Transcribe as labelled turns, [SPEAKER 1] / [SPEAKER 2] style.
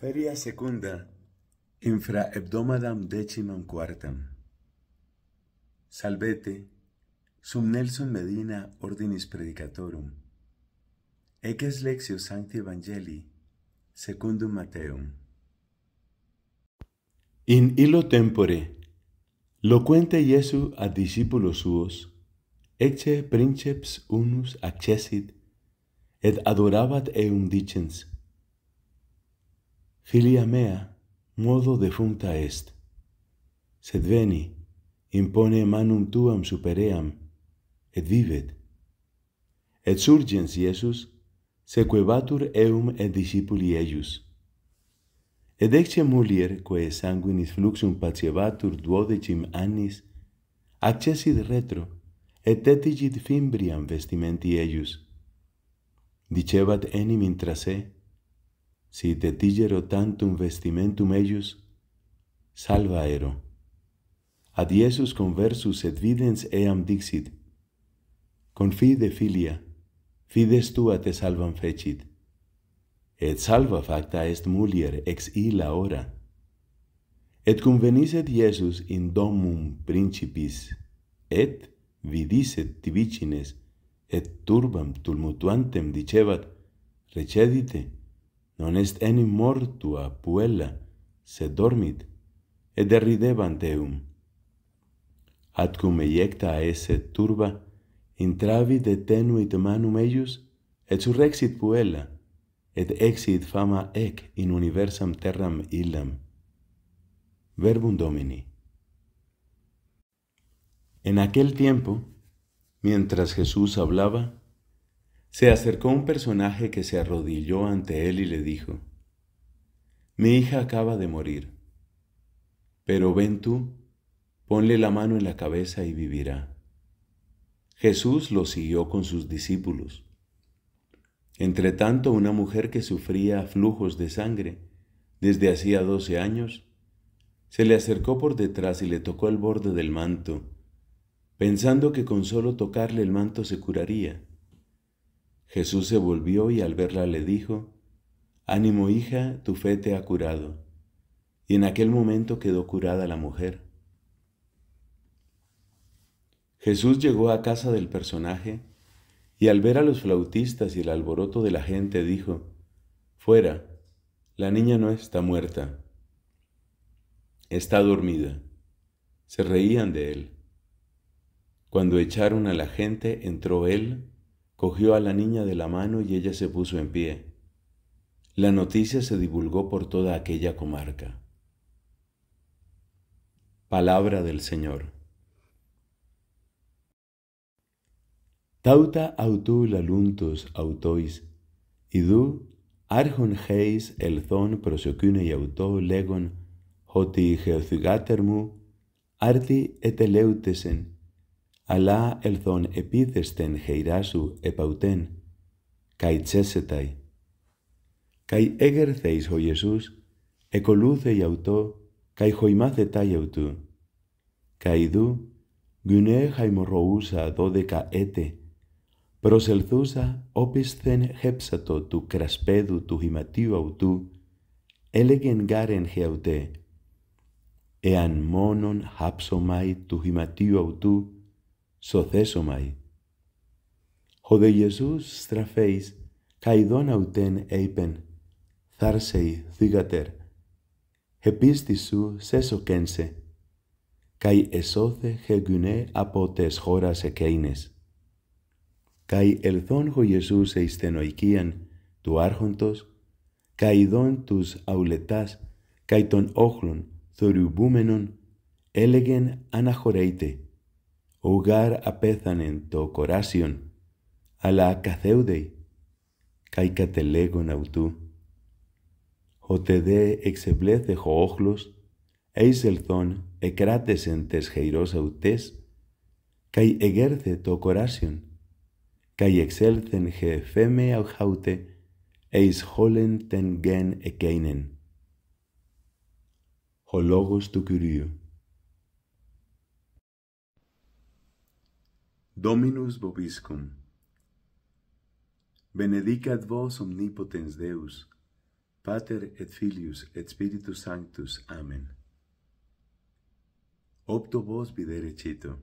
[SPEAKER 1] Feria secunda, infraebdomadam decimam quartam. Salvete, sum Nelson Medina ordinis predicatorum. Eques lexio sancti evangelii, secundum Mateum. In illo tempore, loquente Jesu ad discipulos suos, ecce princeps unus accesit, et adorabat eum dicens, filia mea modo defunta est sed veni impone manum tuam super eam et vivet et surgens iesus sequebatur eum et discipuli eius et exce mulier quae sanguinis fluxum patiebatur duodecim annis accesit retro et tetigit fimbriam vestimenti eius dicebat enim intra se si te tigero tantum vestimentum eius, salva ero. Ad Iesus conversus et videns eam dixit, confide filia, fides tua te salvam fecit, et salva facta est mulier ex illa ora. Et veniset Iesus in domum principis, et vidiset tibicines, et turbam tumultuantem dicevat, recedite, recedite, non est enim mortua puella sed dormit et derridebant eum Atcum cum ejecta esse turba intravi detenuit tenui manum eius, et surrexit puella et exit fama ec in universam terram illam verbum domini en aquel tiempo mientras jesus hablaba Se acercó un personaje que se arrodilló ante él y le dijo, Mi hija acaba de morir, pero ven tú, ponle la mano en la cabeza y vivirá. Jesús lo siguió con sus discípulos. Entretanto, una mujer que sufría flujos de sangre desde hacía doce años, se le acercó por detrás y le tocó el borde del manto, pensando que con solo tocarle el manto se curaría. Jesús se volvió y al verla le dijo, Ánimo hija, tu fe te ha curado. Y en aquel momento quedó curada la mujer. Jesús llegó a casa del personaje y al ver a los flautistas y el alboroto de la gente dijo, Fuera, la niña no está muerta, está dormida. Se reían de él. Cuando echaron a la gente, entró él Cogió a la niña de la mano y ella se puso en pie. La noticia se divulgó por toda aquella comarca. Palabra del Señor. Tauta autu laluntus autois, idu argon heis elzon prosocune y auto legon, hoti geocigatermu, arti eteleutesen, αλλά ελθόν επίθεστεν χειράσου επαυτέν καί τσέσεται. Καί έγερθείς ο Ιησούς, εκολούθε αυτό, καί χοημάθετα αυτού. Καί δου, γυνέ χαϊμορροούσα δώδεκα έτε, προσελθούσα όπισθεν χέψατο του κρασπέδου του χηματίου αυτού, έλεγεν γάρεν χεαυτέ. Εάν μόνον χάψομαι του χηματίου αυτού, σωθέσομαι. Ο δε Ιεσούς στραφέης καιδόν αουτέν έιπεν, θάρσεϊ θύγατερ, επίστη σου σοκένσε, καί εσώθε χεγγυνέ από τες χώρας εκείνες. Καί ελθόν ο Ιεσούς εις τενοικίαν του άρχοντος, καηδόν τους αουλετάς, καί των όχλων θωριουμπούμενων, έλεγεν αναχωρέιτε Ougar to coracion, ala caceudei, caicatelegon autú. de exeblece joojlos, eiselzon ecrates entes geiros autes, cai egerce to cay cai excelten ge feme au eis holen ten gen ekeinen. Hologos tu curio. Dominus vobiscum. Benedicat vos omnipotens Deus, Pater et Filius et Spiritus Sanctus. Amen. Opto vos videre cito.